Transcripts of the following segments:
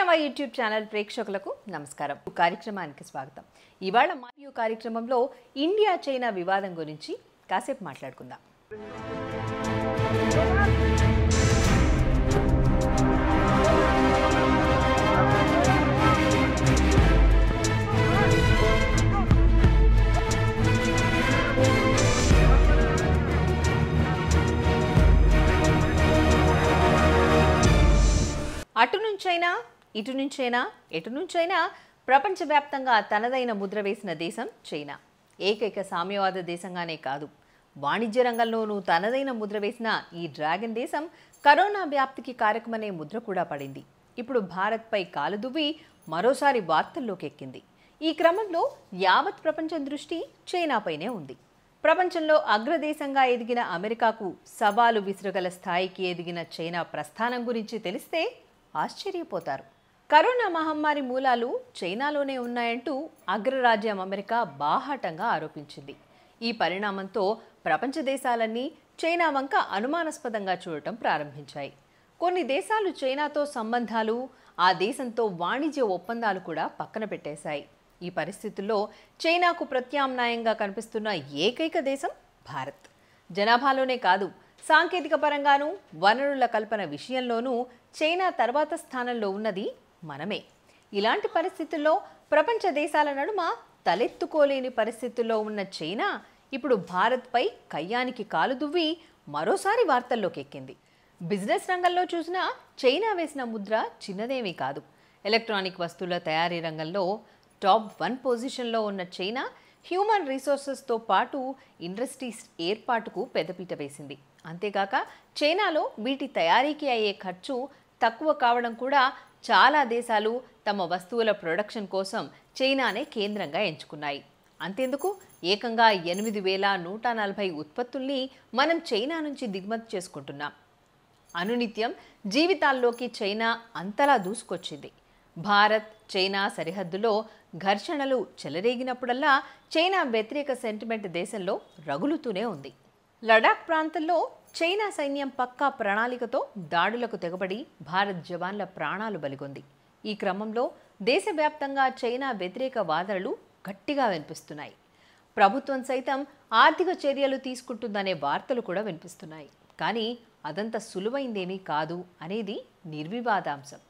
నవ YouTube channel ప్రేక్షకులకు నమస్కారం కార్యక్రమానికి స్వాగతం ఇవాళ మా కార్యక్రమంలో ఇండియా చైనా వివాదం గురించి కాసేపు మాట్లాడుకుందాం అటు నుంచైనా ఇటు నుంచైనా ఎటు నుంచైనా ప్రపంచవ్యాప్తంగా తనదైన ముద్ర వేసిన దేశం చైనా ఏకైక సామ్యవాద దేశంగానే కాదు వాణిజ్య రంగంలోనూ తనదైన ముద్ర వేసిన ఈ డ్రాగన్ దేశం కరోనా వ్యాప్తికి కారకమనే ముద్ర కూడా పడింది ఇప్పుడు భారత్పై కాలు దువ్వి మరోసారి వార్తల్లోకి ఎక్కింది ఈ క్రమంలో యావత్ ప్రపంచం దృష్టి చైనాపైనే ఉంది ప్రపంచంలో అగ్రదేశంగా ఎదిగిన అమెరికాకు సవాలు విసురగల స్థాయికి ఎదిగిన చైనా ప్రస్థానం గురించి తెలిస్తే ఆశ్చర్యపోతారు కరోనా మహమ్మారి మూలాలు చైనాలోనే ఉన్నాయంటూ అగ్రరాజ్యం అమెరికా బాహాటంగా ఆరోపించింది ఈ పరిణామంతో ప్రపంచ దేశాలన్నీ చైనా వంక అనుమానాస్పదంగా చూడటం ప్రారంభించాయి కొన్ని దేశాలు చైనాతో సంబంధాలు ఆ దేశంతో వాణిజ్య ఒప్పందాలు కూడా పక్కన పెట్టేశాయి ఈ పరిస్థితుల్లో చైనాకు ప్రత్యామ్నాయంగా కనిపిస్తున్న ఏకైక దేశం భారత్ జనాభాలోనే కాదు సాంకేతిక పరంగానూ వనరుల కల్పన విషయంలోనూ చైనా తర్వాత స్థానంలో ఉన్నది మనమే ఇలాంటి పరిస్థితుల్లో ప్రపంచ దేశాల నడుమ తలెత్తుకోలేని పరిస్థితుల్లో ఉన్న చైనా ఇప్పుడు భారత్పై కయ్యానికి కాలు దువ్వి మరోసారి వార్తల్లోకి ఎక్కింది బిజినెస్ రంగంలో చూసినా చైనా వేసిన ముద్ర చిన్నదేమీ కాదు ఎలక్ట్రానిక్ వస్తువుల తయారీ రంగంలో టాప్ వన్ పొజిషన్లో ఉన్న చైనా హ్యూమన్ రీసోర్సెస్తో పాటు ఇండస్ట్రీస్ ఏర్పాటుకు పెద్దపీట వేసింది అంతేగాక చైనాలో వీటి తయారీకి అయ్యే ఖర్చు తక్కువ కావడం కూడా చాలా దేశాలు తమ వస్తువుల ప్రొడక్షన్ కోసం చైనానే కేంద్రంగా ఎంచుకున్నాయి అంతేందుకు ఏకంగా ఎనిమిది వేల నూట నలభై ఉత్పత్తుల్ని మనం చైనా నుంచి దిగుమతి చేసుకుంటున్నాం అనునిత్యం జీవితాల్లోకి చైనా అంతలా దూసుకొచ్చింది భారత్ చైనా సరిహద్దులో ఘర్షణలు చెలరేగినప్పుడల్లా చైనా వ్యతిరేక సెంటిమెంట్ దేశంలో రగులుతూనే ఉంది లడాక్ ప్రాంతంలో చైనా సైన్యం పక్కా ప్రణాళికతో దాడులకు తెగబడి భారత్ జవాన్ల ప్రాణాలు బలిగొంది ఈ క్రమంలో దేశవ్యాప్తంగా చైనా వ్యతిరేక వాదనలు గట్టిగా వినిపిస్తున్నాయి ప్రభుత్వం సైతం ఆర్థిక చర్యలు తీసుకుంటుందనే వార్తలు కూడా వినిపిస్తున్నాయి కానీ అదంత సులువైందేమీ కాదు అనేది నిర్వివాదాంశం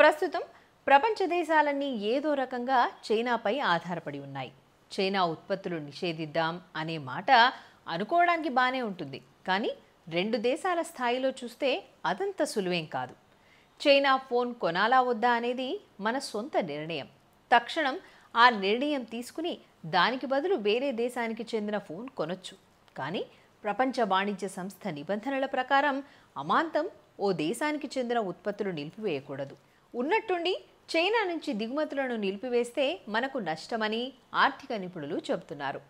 ప్రస్తుతం ప్రపంచ దేశాలన్నీ ఏదో రకంగా చైనాపై ఆధారపడి ఉన్నాయి చైనా ఉత్పత్తులు నిషేధిద్దాం అనే మాట అనుకోవడానికి బాగానే ఉంటుంది కానీ రెండు దేశాల స్థాయిలో చూస్తే అదంత సులువేం కాదు చైనా ఫోన్ కొనాలా వద్దా అనేది మన సొంత నిర్ణయం తక్షణం ఆ నిర్ణయం తీసుకుని దానికి బదులు వేరే దేశానికి చెందిన ఫోన్ కొనొచ్చు కానీ ప్రపంచ వాణిజ్య సంస్థ నిబంధనల ప్రకారం అమాంతం ఓ దేశానికి చెందిన ఉత్పత్తులు నిలిపివేయకూడదు ఉన్నట్టుండి చైనా నుంచి దిగుమతులను నిలిపివేస్తే మనకు నష్టమని ఆర్థిక నిపుణులు చెబుతున్నారు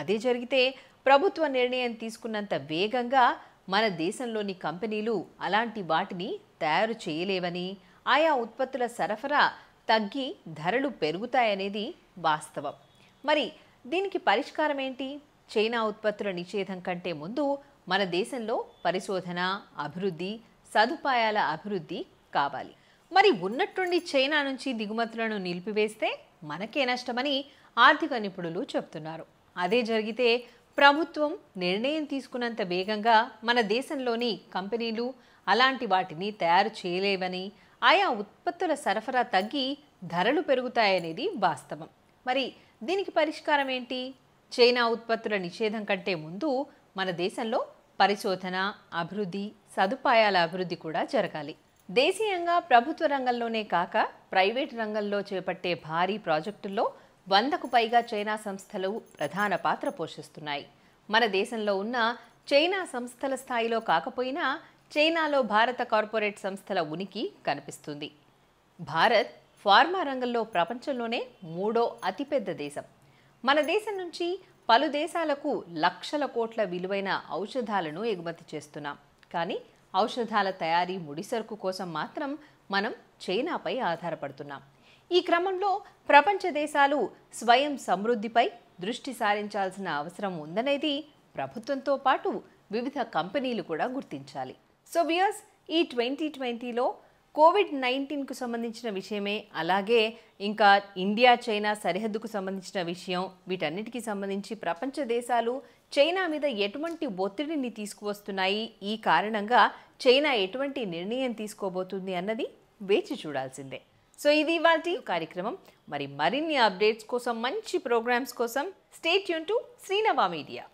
అదే జరిగితే ప్రభుత్వ నిర్ణయం తీసుకున్నంత వేగంగా మన దేశంలోని కంపెనీలు అలాంటి వాటిని తయారు చేయలేవని ఆయా ఉత్పత్తుల సరఫరా తగ్గి ధరలు పెరుగుతాయనేది వాస్తవం మరి దీనికి పరిష్కారం ఏంటి చైనా ఉత్పత్తుల నిషేధం కంటే ముందు మన దేశంలో పరిశోధన అభివృద్ధి సదుపాయాల అభివృద్ధి కావాలి మరి ఉన్నట్టుండి చైనా నుంచి దిగుమతులను నిలిపివేస్తే మనకే నష్టమని ఆర్థిక నిపుణులు చెబుతున్నారు అదే జరిగితే ప్రభుత్వం నిర్ణయం తీసుకున్నంత వేగంగా మన దేశంలోని కంపెనీలు అలాంటి వాటిని తయారు చేయలేవని ఆయా ఉత్పత్తుల సరఫరా తగ్గి ధరలు పెరుగుతాయనేది వాస్తవం మరి దీనికి పరిష్కారం ఏంటి చైనా ఉత్పత్తుల నిషేధం కంటే ముందు మన దేశంలో పరిశోధన అభివృద్ధి సదుపాయాల అభివృద్ధి కూడా జరగాలి దేశీయంగా ప్రభుత్వ రంగంలోనే కాక ప్రైవేటు రంగంలో చేపట్టే భారీ ప్రాజెక్టుల్లో వందకు పైగా చైనా సంస్థలు ప్రధాన పాత్ర పోషిస్తున్నాయి మన దేశంలో ఉన్న చైనా సంస్థల స్థాయిలో కాకపోయినా చైనాలో భారత కార్పొరేట్ సంస్థల ఉనికి కనిపిస్తుంది భారత్ ఫార్మా రంగంలో ప్రపంచంలోనే మూడో అతిపెద్ద దేశం మన దేశం నుంచి పలు దేశాలకు లక్షల కోట్ల విలువైన ఔషధాలను ఎగుమతి చేస్తున్నాం కానీ ఔషధాల తయారీ ముడిసరుకు కోసం మాత్రం మనం చైనాపై ఆధారపడుతున్నాం ఈ క్రమంలో ప్రపంచ దేశాలు స్వయం సమృద్ధిపై దృష్టి సారించాల్సిన అవసరం ఉందనేది ప్రభుత్వంతో పాటు వివిధ కంపెనీలు కూడా గుర్తించాలి సో బియర్స్ ఈ ట్వంటీ ట్వంటీలో కోవిడ్ నైన్టీన్కు సంబంధించిన విషయమే అలాగే ఇంకా ఇండియా చైనా సరిహద్దుకు సంబంధించిన విషయం వీటన్నిటికీ సంబంధించి ప్రపంచ దేశాలు చైనా మీద ఎటువంటి ఒత్తిడిని తీసుకువస్తున్నాయి ఈ కారణంగా చైనా ఎటువంటి నిర్ణయం తీసుకోబోతుంది అన్నది వేచి చూడాల్సిందే సో ఇది ఇవాళ కార్యక్రమం మరి మరిన్ని అప్డేట్స్ కోసం మంచి ప్రోగ్రామ్స్ కోసం స్టేట్ యూన్ టు శ్రీనవా మీడియా